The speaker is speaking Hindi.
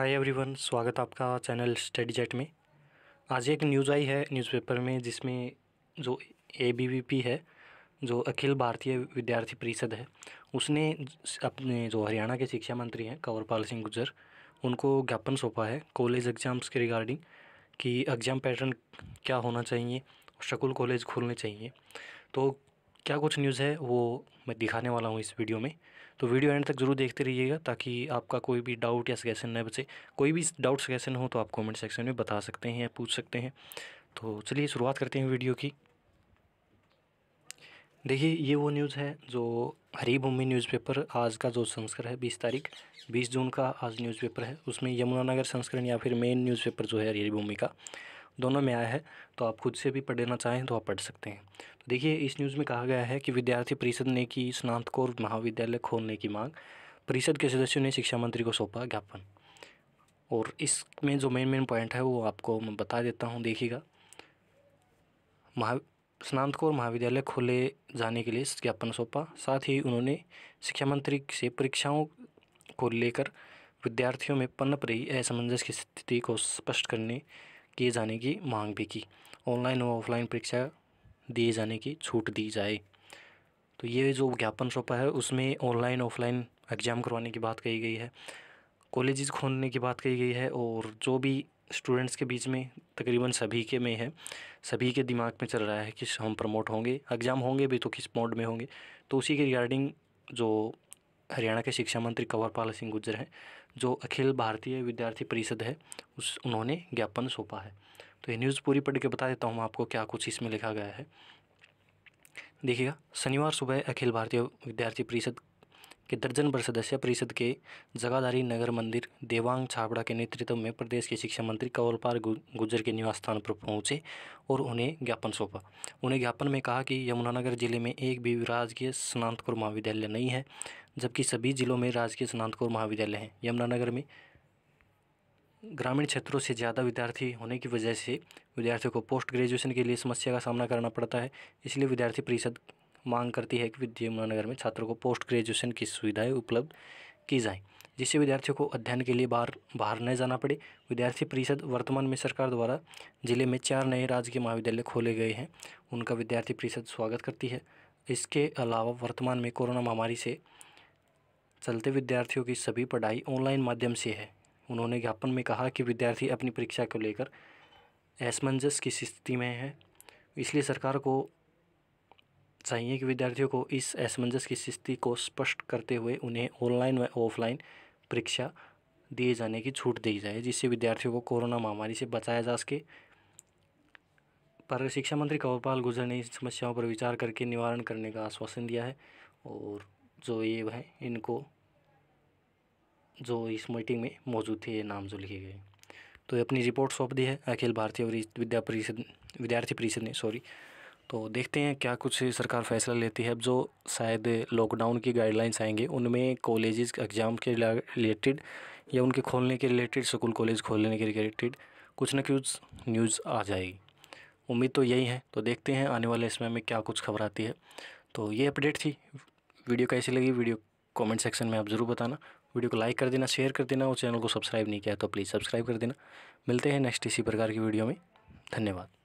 हाय एवरीवन स्वागत आपका चैनल स्टडी जेट में आज एक न्यूज़ आई है न्यूज़पेपर में जिसमें जो ए है जो अखिल भारतीय विद्यार्थी परिषद है उसने अपने जो हरियाणा के शिक्षा मंत्री हैं कंवरपाल सिंह गुजर उनको ज्ञापन सौंपा है कॉलेज एग्ज़ाम्स के रिगार्डिंग कि एग्ज़ाम पैटर्न क्या होना चाहिए शकुल कॉलेज खोलने चाहिए तो क्या कुछ न्यूज़ है वो मैं दिखाने वाला हूँ इस वीडियो में तो वीडियो एंड तक ज़रूर देखते रहिएगा ताकि आपका कोई भी डाउट या सजेशन न बचे कोई भी डाउट सजेशन हो तो आप कमेंट सेक्शन में बता सकते हैं या पूछ सकते हैं तो चलिए शुरुआत करते हैं वीडियो की देखिए ये वो न्यूज़ है जो हरिभूमि न्यूज़पेपर आज का जो संस्करण है बीस तारीख बीस जून का आज न्यूज़पेपर है उसमें यमुनानगर संस्करण या फिर मेन न्यूज़पेपर जो है हरिभूमि का दोनों में आया है तो आप खुद से भी पढ़ लेना चाहें तो आप पढ़ सकते हैं तो देखिए इस न्यूज़ में कहा गया है कि विद्यार्थी परिषद ने की स्नातकोर महाविद्यालय खोलने की मांग परिषद के सदस्यों ने शिक्षा मंत्री को सौंपा ज्ञापन और इसमें जो मेन मेन पॉइंट है वो आपको मैं बता देता हूँ देखिएगा महा स्नातकोर महाविद्यालय खोले जाने के लिए ज्ञापन सौंपा साथ ही उन्होंने शिक्षा मंत्री से परीक्षाओं को लेकर विद्यार्थियों में पनप रही असमंजस की स्थिति को स्पष्ट करने किए जाने की मांग भी की ऑनलाइन व ऑफलाइन परीक्षा दिए जाने की छूट दी जाए तो ये जो ज्ञापन सौंपा है उसमें ऑनलाइन ऑफलाइन एग्ज़ाम करवाने की बात कही गई है कॉलेजेस खोलने की बात कही गई है और जो भी स्टूडेंट्स के बीच में तकरीबन सभी के में है सभी के दिमाग में चल रहा है कि हम प्रमोट होंगे एग्ज़ाम होंगे भी तो किस मोड में होंगे तो उसी के रिगार्डिंग जो हरियाणा के शिक्षा मंत्री कंवरपाल सिंह गुजर हैं जो अखिल भारतीय विद्यार्थी परिषद है उस उन्होंने ज्ञापन सौंपा है तो ये न्यूज़ पूरी पढ़ के बता देता हूँ आपको क्या कुछ इसमें लिखा गया है देखिएगा शनिवार सुबह अखिल भारतीय विद्यार्थी परिषद के दर्जन भर सदस्य परिषद के जगाधारी नगर मंदिर देवांग छाबड़ा के नेतृत्व में प्रदेश के शिक्षा मंत्री कंवलपाल गुर्जर के निवास स्थान पर पहुंचे और उन्हें ज्ञापन सौंपा उन्हें ज्ञापन में कहा कि यमुनानगर जिले में एक भी राजकीय स्नातकोर महाविद्यालय नहीं है जबकि सभी जिलों में राजकीय स्नातकोर महाविद्यालय हैं यमुनानगर में ग्रामीण क्षेत्रों से ज़्यादा विद्यार्थी होने की वजह से विद्यार्थियों को पोस्ट ग्रेजुएशन के लिए समस्या का सामना करना पड़ता है इसलिए विद्यार्थी परिषद मांग करती है कि विद्या यमुनानगर में छात्रों को पोस्ट ग्रेजुएशन की सुविधाएं उपलब्ध की जाएँ जिससे विद्यार्थियों को अध्ययन के लिए बाहर बाहर न जाना पड़े विद्यार्थी परिषद वर्तमान में सरकार द्वारा जिले में चार नए राजकीय महाविद्यालय खोले गए हैं उनका विद्यार्थी परिषद स्वागत करती है इसके अलावा वर्तमान में कोरोना महामारी से चलते विद्यार्थियों की सभी पढ़ाई ऑनलाइन माध्यम से है उन्होंने ज्ञापन में कहा कि विद्यार्थी अपनी परीक्षा को लेकर असमंजस की स्थिति में है इसलिए सरकार को चाहिए कि विद्यार्थियों को इस असमंजस की स्थिति को स्पष्ट करते हुए उन्हें ऑनलाइन व ऑफलाइन परीक्षा दिए जाने की छूट दी जाए जिससे विद्यार्थियों को कोरोना महामारी से बचाया जा सके पर शिक्षा मंत्री कंवरपाल गुर्जर ने इन समस्याओं पर विचार करके निवारण करने का आश्वासन दिया है और जो ये हैं इनको जो इस मीटिंग में मौजूद थे ये नाम जो लिखे गए तो ये अपनी रिपोर्ट सौंप दी है अखिल भारतीय विद्या परिषद विद्यार्थी परिषद ने सॉरी तो देखते हैं क्या कुछ सरकार फ़ैसला लेती है अब जो शायद लॉकडाउन की गाइडलाइंस आएंगे उनमें कॉलेजेस एग्ज़ाम के रिलेटेड या उनके खोलने के रिलेटेड स्कूल कॉलेज खोलने के रिलेटेड कुछ ना कुछ न्यूज़ आ जाएगी उम्मीद तो यही है तो देखते हैं आने वाले इसमें में क्या कुछ खबर आती है तो ये अपडेट थी वीडियो कैसी लगी वीडियो कमेंट सेक्शन में आप ज़रूर बताना वीडियो को लाइक कर देना शेयर कर देना और चैनल को सब्सक्राइब नहीं किया तो प्लीज़ सब्सक्राइब कर देना मिलते हैं नेक्स्ट इसी प्रकार की वीडियो में धन्यवाद